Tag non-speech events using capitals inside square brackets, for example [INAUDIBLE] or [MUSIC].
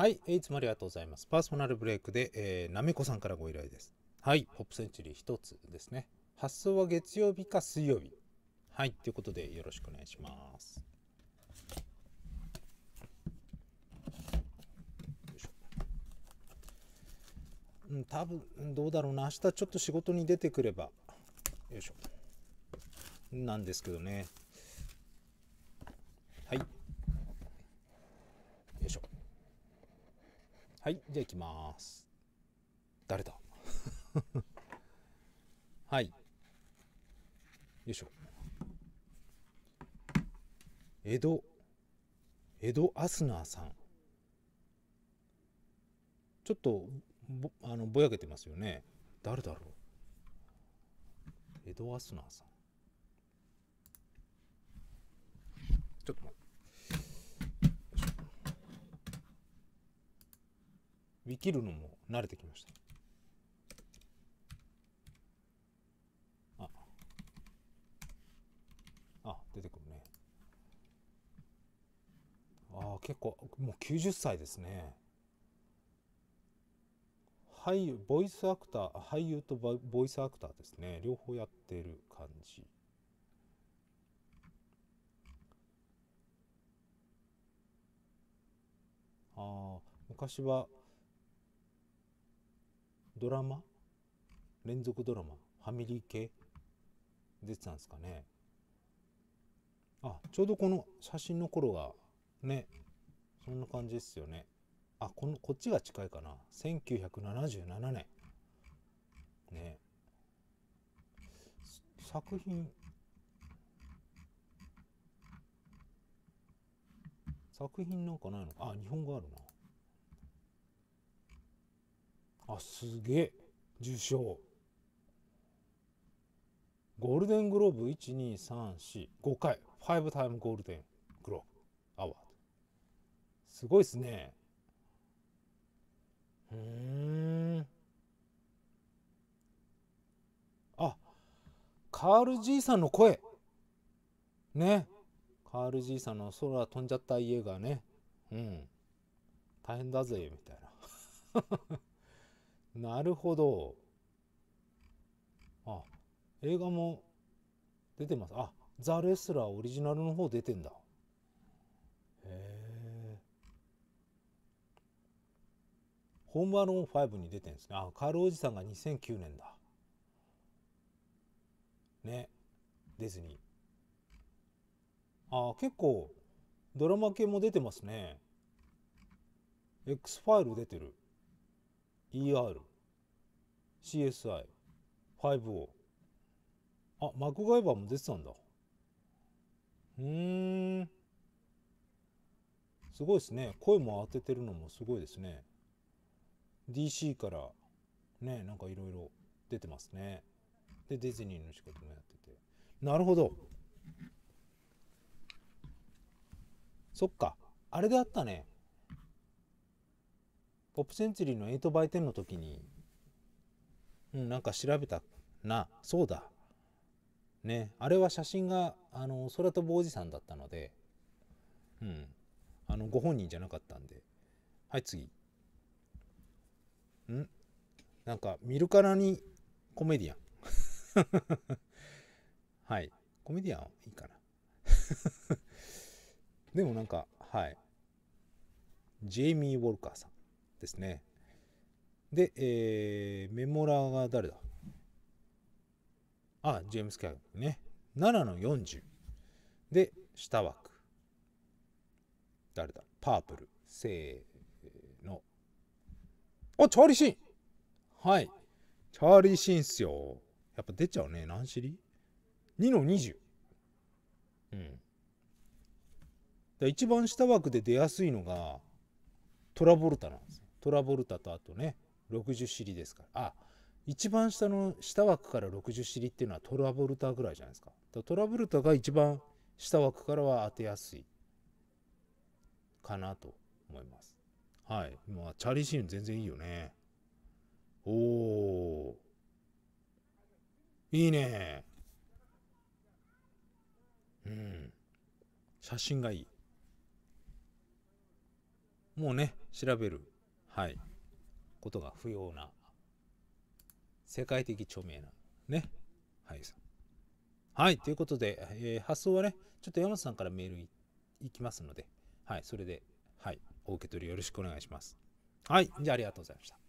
はい、いつもありがとうございます。パーソナルブレイクで、えー、なめこさんからご依頼です。はい、ポップセンチュリー1つですね。発送は月曜日か水曜日。はい、ということでよろしくお願いします。うん、多分どうだろうな明日ちょっと仕事に出てくればよいしょなんですけどねはいじゃあいきます誰だ [LAUGHS] はいよいしょ江戸江戸アスナーさんちょっとぼあのぼやけてますよね誰だろう江戸アスナーさんちょっと待って見切るのも慣れてきました。あ、あ出てくるね。ああ、結構、もう90歳ですね。俳優、ボイスアクター、俳優とボイスアクターですね。両方やってる感じ。ああ、昔はドラマ連続ドラマファミリー系出てたんですかねあちょうどこの写真の頃がねそんな感じですよねあこのこっちが近いかな1977年ね作品作品なんかないのかあ日本語あるなあすげえ受賞ゴールデングローブ12345回5タイムゴールデングローブアワードすごいっすねふんあカール爺さんの声ねカール爺さんの空飛んじゃった家がねうん大変だぜみたいななるほど。あ、映画も出てます。あ、ザ・レスラーオリジナルの方出てんだ。へえ。ホームアローン5に出てんですね。あ、カールおじさんが2009年だ。ね。ディズニー。あ、結構ドラマ系も出てますね。X ファイル出てる。ER、CSI、5O。あ、マクガイバーも出てたんだ。うん。すごいですね。声も当ててるのもすごいですね。DC からね、なんかいろいろ出てますね。で、ディズニーの仕事もやってて。なるほど。そっか。あれであったね。ポップセンチュリーの8倍10の時に、うん、なんか調べたな、そうだ。ね、あれは写真が、あの、空飛ぶおじさんだったので、うん、あの、ご本人じゃなかったんで。はい、次。んなんか、見るからにコメディアン。[LAUGHS] はい。コメディアンはいいかな。[LAUGHS] でもなんか、はい。ジェイミー・ウォルカーさん。ですね。で、えー、メモラーが誰だあ、ジェームス・キャグね。7の40。で、下枠。誰だパープル。せーの。あ、チャーリー・シーンはい。チャーリー・シーンっすよ。やっぱ出ちゃうね。何シリ ?2 の20。うん。だ一番下枠で出やすいのがトラボルタなんですよ。トラボルタとあとね60尻ですからあ一番下の下枠から60尻っていうのはトラボルタぐらいじゃないですかかトラボルタが一番下枠からは当てやすいかなと思いますはいまあチャーリー・シーン全然いいよねおおいいねうん写真がいいもうね調べるはいことが不要な世界的著名なねはい、はいということで、えー、発送はねちょっと山本さんからメールいきますのではいそれではいお受け取りよろしくお願いします。はいじゃあありがとうございました。